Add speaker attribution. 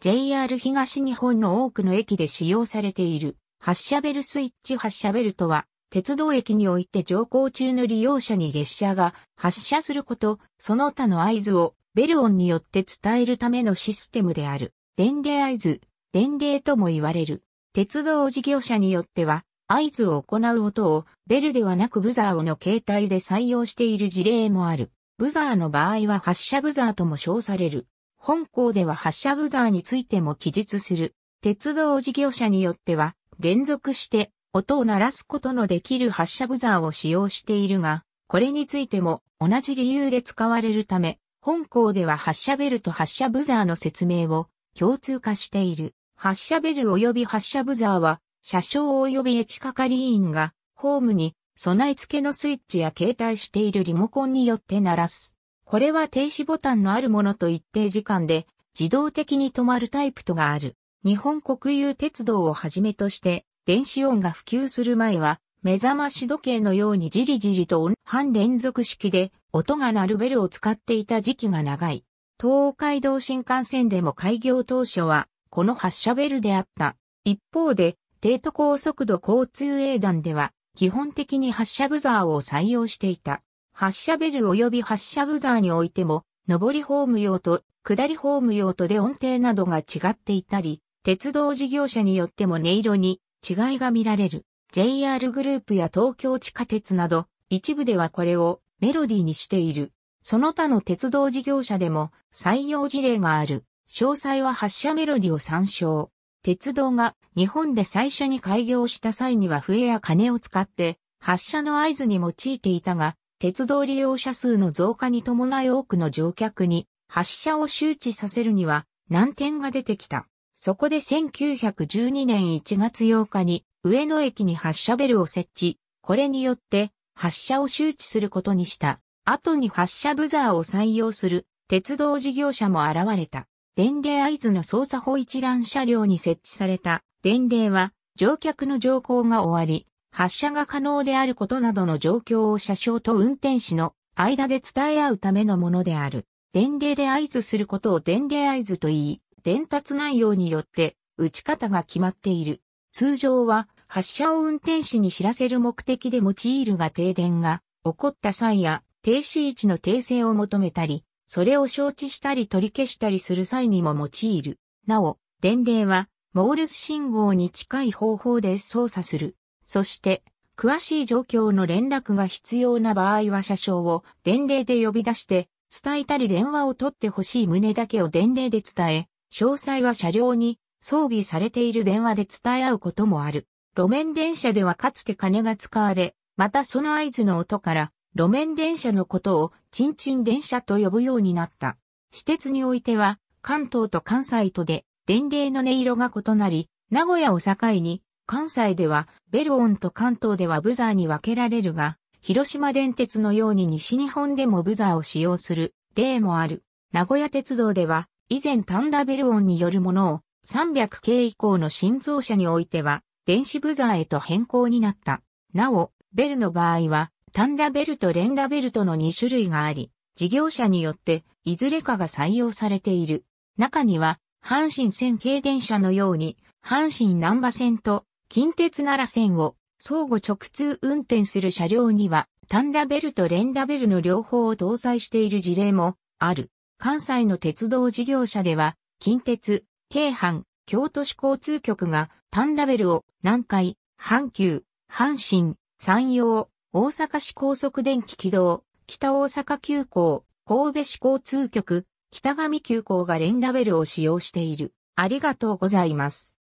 Speaker 1: JR 東日本の多くの駅で使用されている発車ベルスイッチ発車ベルとは、鉄道駅において乗降中の利用者に列車が発車すること、その他の合図をベル音によって伝えるためのシステムである。伝令合図、伝令とも言われる。鉄道事業者によっては、合図を行う音をベルではなくブザーをの形態で採用している事例もある。ブザーの場合は発車ブザーとも称される。本校では発車ブザーについても記述する。鉄道事業者によっては、連続して音を鳴らすことのできる発車ブザーを使用しているが、これについても同じ理由で使われるため、本校では発車ベルと発車ブザーの説明を共通化している。発車ベル及び発車ブザーは、車掌及び駅係員が、ホームに備え付けのスイッチや携帯しているリモコンによって鳴らす。これは停止ボタンのあるものと一定時間で自動的に止まるタイプとがある。日本国有鉄道をはじめとして電子音が普及する前は目覚まし時計のようにじりじりと半連続式で音が鳴るベルを使っていた時期が長い。東海道新幹線でも開業当初はこの発車ベルであった。一方で、低都高速度交通営団では基本的に発車ブザーを採用していた。発車ベル及び発車ブザーにおいても、上りホーム用と下りホーム用とで音程などが違っていたり、鉄道事業者によっても音色に違いが見られる。JR グループや東京地下鉄など、一部ではこれをメロディーにしている。その他の鉄道事業者でも採用事例がある。詳細は発車メロディを参照。鉄道が日本で最初に開業した際には笛や鐘を使って発車の合図に用いていたが、鉄道利用者数の増加に伴い多くの乗客に発車を周知させるには難点が出てきた。そこで1912年1月8日に上野駅に発車ベルを設置。これによって発車を周知することにした。後に発車ブザーを採用する鉄道事業者も現れた。伝令合図の操作法一覧車両に設置された伝令は乗客の乗降が終わり、発射が可能であることなどの状況を車掌と運転士の間で伝え合うためのものである。伝令で合図することを伝令合図と言い、伝達内容によって打ち方が決まっている。通常は発射を運転士に知らせる目的で用いるが停電が起こった際や停止位置の訂正を求めたり、それを承知したり取り消したりする際にも用いる。なお、伝令はモールス信号に近い方法で操作する。そして、詳しい状況の連絡が必要な場合は車掌を伝令で呼び出して、伝えたり電話を取ってほしい旨だけを伝令で伝え、詳細は車両に装備されている電話で伝え合うこともある。路面電車ではかつて金が使われ、またその合図の音から、路面電車のことを、チンチン電車と呼ぶようになった。私鉄においては、関東と関西とで、伝令の音色が異なり、名古屋を境に、関西ではベルオンと関東ではブザーに分けられるが、広島電鉄のように西日本でもブザーを使用する例もある。名古屋鉄道では、以前タンダベルオンによるものを300系以降の新造車においては、電子ブザーへと変更になった。なお、ベルの場合は、タンダベルとレンダベルとの2種類があり、事業者によっていずれかが採用されている。中には、阪神線軽電車のように、阪神南波線と近鉄奈良線を相互直通運転する車両には、タンダベルとレンダベルの両方を搭載している事例もある。関西の鉄道事業者では、近鉄、京阪、京都市交通局がタンダベルを南海、阪急、阪神、山陽、大阪市高速電気軌道、北大阪急行、神戸市交通局、北上急行がレンダベルを使用している。ありがとうございます。